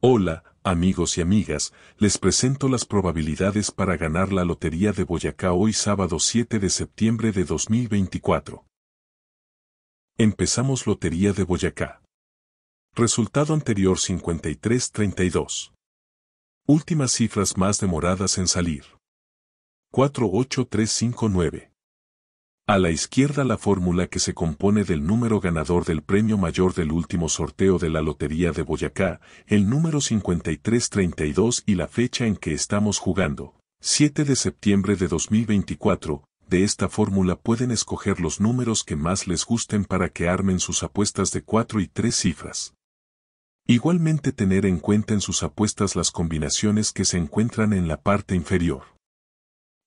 Hola, amigos y amigas, les presento las probabilidades para ganar la Lotería de Boyacá hoy sábado 7 de septiembre de 2024. Empezamos Lotería de Boyacá. Resultado anterior 5332. Últimas cifras más demoradas en salir. 48359. A la izquierda la fórmula que se compone del número ganador del premio mayor del último sorteo de la Lotería de Boyacá, el número 5332 y la fecha en que estamos jugando, 7 de septiembre de 2024. De esta fórmula pueden escoger los números que más les gusten para que armen sus apuestas de 4 y 3 cifras. Igualmente tener en cuenta en sus apuestas las combinaciones que se encuentran en la parte inferior.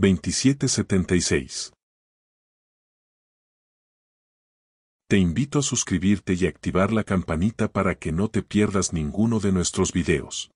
2776. Te invito a suscribirte y activar la campanita para que no te pierdas ninguno de nuestros videos.